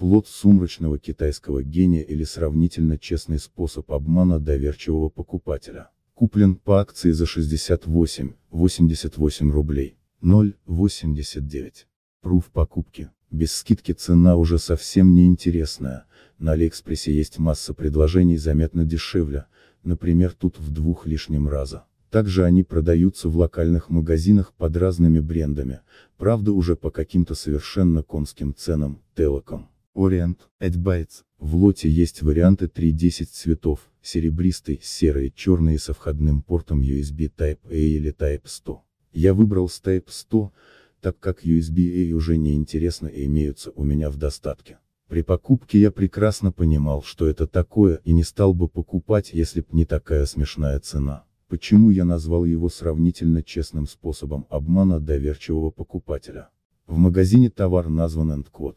плод сумрачного китайского гения или сравнительно честный способ обмана доверчивого покупателя. Куплен по акции за 68,88 рублей. 0,89. Пруф покупки. Без скидки цена уже совсем не интересная. На Алиэкспрессе есть масса предложений заметно дешевле, например тут в двух лишнем раза. Также они продаются в локальных магазинах под разными брендами, правда уже по каким-то совершенно конским ценам, телоком. Orient, 8 В лоте есть варианты 3.10 цветов, серебристый, серый, черный со входным портом USB Type-A или Type-100. Я выбрал с Type-100, так как USB-A уже не интересно и имеются у меня в достатке. При покупке я прекрасно понимал, что это такое, и не стал бы покупать, если б не такая смешная цена. Почему я назвал его сравнительно честным способом обмана доверчивого покупателя? В магазине товар назван EndCode.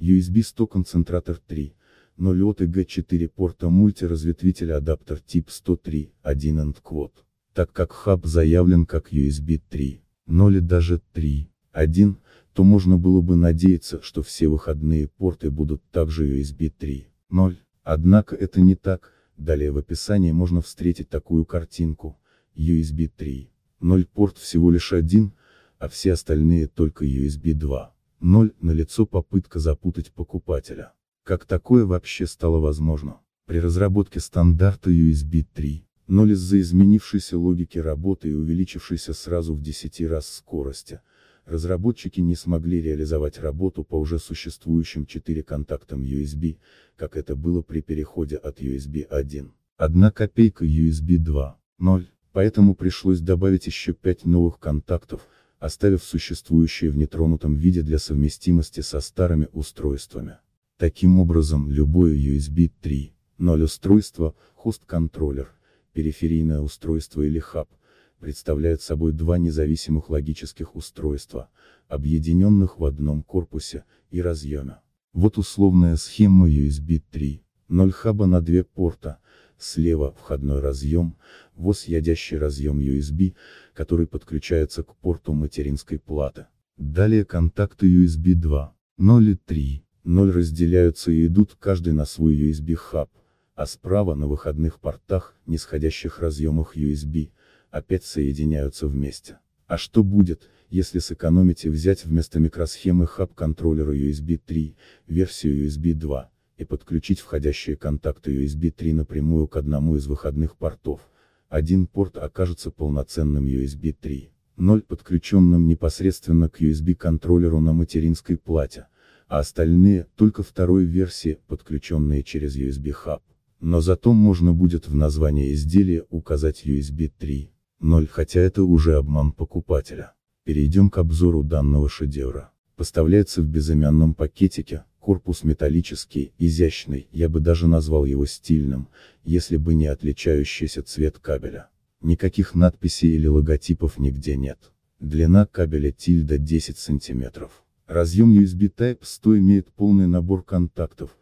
USB 100 концентратор 3, 0 от G4 порта мультиразветвителя адаптер тип 103, 1 and quad, так как хаб заявлен как USB 3, 0 и даже 3, 1, то можно было бы надеяться, что все выходные порты будут также USB 3, 0, однако это не так, далее в описании можно встретить такую картинку, USB 3, 0 порт всего лишь один, а все остальные только USB 2. 0. Налицо попытка запутать покупателя. Как такое вообще стало возможно? При разработке стандарта USB 3. 3.0 из-за изменившейся логики работы и увеличившейся сразу в 10 раз скорости, разработчики не смогли реализовать работу по уже существующим 4 контактам USB, как это было при переходе от USB 1. Одна копейка USB 2.0, поэтому пришлось добавить еще 5 новых контактов, оставив существующие в нетронутом виде для совместимости со старыми устройствами. Таким образом, любое USB 3.0 устройство, хост-контроллер, периферийное устройство или хаб, представляет собой два независимых логических устройства, объединенных в одном корпусе и разъеме. Вот условная схема USB 3.0 хаба на две порта, слева входной разъем, ВОЗ ядящий разъем USB, который подключается к порту материнской платы. Далее контакты USB 2, 0 и 3, 0 разделяются и идут каждый на свой USB хаб, а справа на выходных портах, нисходящих разъемах USB, опять соединяются вместе. А что будет, если сэкономить и взять вместо микросхемы хаб контроллера USB 3, версию USB 2? и подключить входящие контакты USB 3 напрямую к одному из выходных портов. Один порт окажется полноценным USB 3.0 подключенным непосредственно к USB контроллеру на материнской плате, а остальные, только второй версии, подключенные через USB хаб. Но зато можно будет в названии изделия указать USB 3.0, хотя это уже обман покупателя. Перейдем к обзору данного шедевра. Поставляется в безымянном пакетике, Корпус металлический, изящный, я бы даже назвал его стильным, если бы не отличающийся цвет кабеля. Никаких надписей или логотипов нигде нет. Длина кабеля тильда 10 сантиметров. Разъем USB Type-100 имеет полный набор контактов.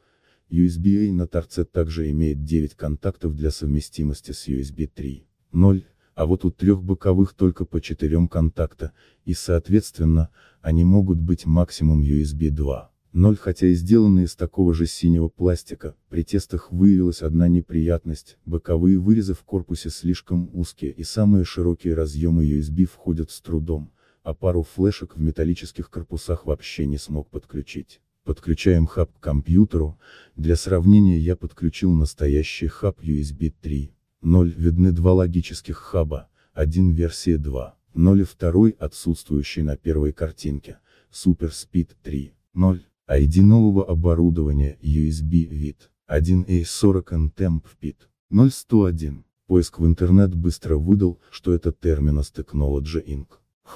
USB-A на торце также имеет 9 контактов для совместимости с USB 3.0, а вот у трех боковых только по 4 контакта, и соответственно, они могут быть максимум USB 2. Ноль, хотя и сделаны из такого же синего пластика, при тестах выявилась одна неприятность, боковые вырезы в корпусе слишком узкие и самые широкие разъемы USB входят с трудом, а пару флешек в металлических корпусах вообще не смог подключить. Подключаем хаб к компьютеру, для сравнения я подключил настоящий хаб USB 3.0, видны два логических хаба, один версии 2.0 и второй отсутствующий на первой картинке, Super Speed 3.0. ID нового оборудования USB вид 1A40 Antempfit 0101. Поиск в интернет быстро выдал, что это Terminus Technology Inc.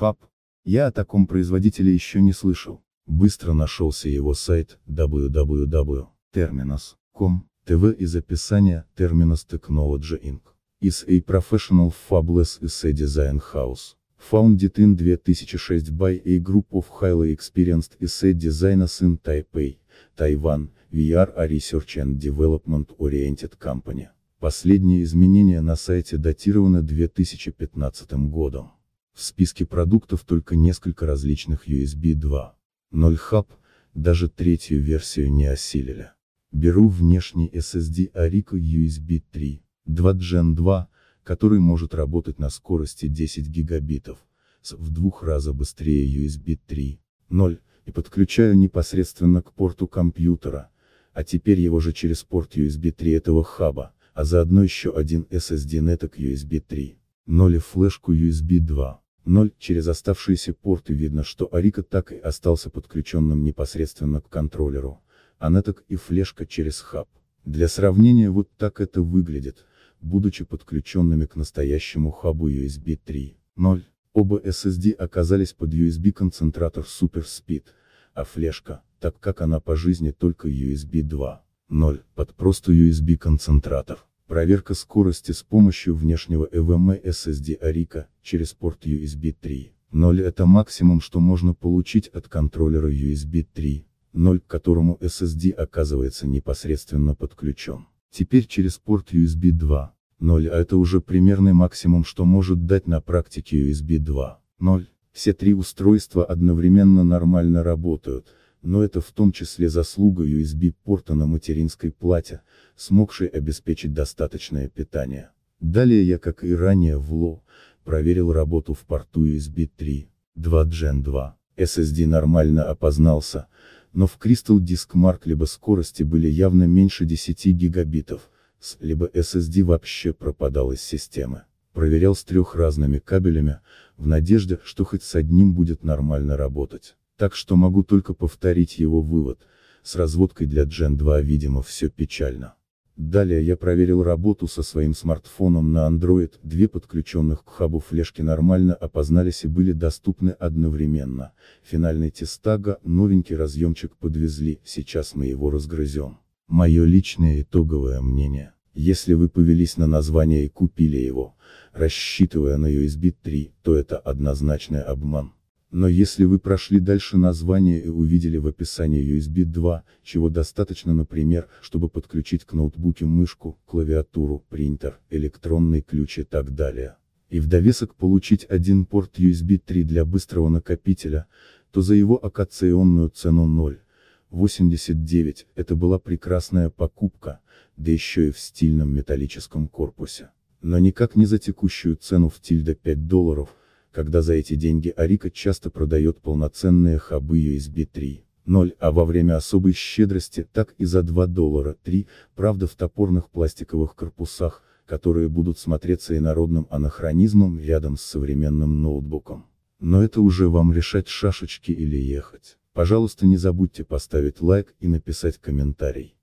Hub. Я о таком производителе еще не слышал. Быстро нашелся его сайт www.terminus.com ТВ из описания Terminus Technology Inc. is a professional Fabless is design house. Found in 2006 by a group of highly experienced asset designers in Taipei, Taiwan, we are a research and development-oriented company. Последние изменения на сайте датированы 2015 годом. В списке продуктов только несколько различных USB 2.0 Hub, даже третью версию не осилили. Беру внешний SSD Arico USB 3, 2 Gen 2, который может работать на скорости 10 гигабитов, с в двух раза быстрее USB 3.0, и подключаю непосредственно к порту компьютера, а теперь его же через порт USB 3 этого хаба, а заодно еще один SSD-нета USB 3.0 и флешку USB 2.0 через оставшиеся порты видно, что Арика так и остался подключенным непосредственно к контроллеру, а неток и флешка через хаб. Для сравнения вот так это выглядит будучи подключенными к настоящему хабу USB 3.0. Оба SSD оказались под USB-концентратор Super Speed, а флешка, так как она по жизни только USB 2.0, под просто USB-концентратор. Проверка скорости с помощью внешнего EVMe SSD Arica, через порт USB 3.0 это максимум, что можно получить от контроллера USB 3.0, к которому SSD оказывается непосредственно подключен. Теперь через порт USB 2.0, а это уже примерный максимум, что может дать на практике USB 2.0. Все три устройства одновременно нормально работают, но это в том числе заслуга USB порта на материнской плате, смогшей обеспечить достаточное питание. Далее я, как и ранее в ЛО, проверил работу в порту USB 3.2 Gen 2. SSD нормально опознался, но в Crystal Disk Mark либо скорости были явно меньше 10 гигабитов, с, либо SSD вообще пропадал из системы. Проверял с трех разными кабелями, в надежде, что хоть с одним будет нормально работать. Так что могу только повторить его вывод, с разводкой для Gen 2 видимо все печально. Далее я проверил работу со своим смартфоном на Android, две подключенных к хабу флешки нормально опознались и были доступны одновременно. Финальный тестага, новенький разъемчик подвезли, сейчас мы его разгрызем. Мое личное итоговое мнение. Если вы повелись на название и купили его, рассчитывая на USB 3, то это однозначный обман. Но если вы прошли дальше название и увидели в описании USB 2, чего достаточно, например, чтобы подключить к ноутбуке мышку, клавиатуру, принтер, электронный ключ и так далее. И в довесок получить один порт USB 3 для быстрого накопителя, то за его акционную цену 0,89, это была прекрасная покупка, да еще и в стильном металлическом корпусе. Но никак не за текущую цену в тильда 5 долларов, когда за эти деньги Арика часто продает полноценные хабы USB 3.0, а во время особой щедрости так и за 2 доллара 3, правда в топорных пластиковых корпусах, которые будут смотреться инородным анахронизмом рядом с современным ноутбуком. Но это уже вам решать шашечки или ехать. Пожалуйста не забудьте поставить лайк и написать комментарий.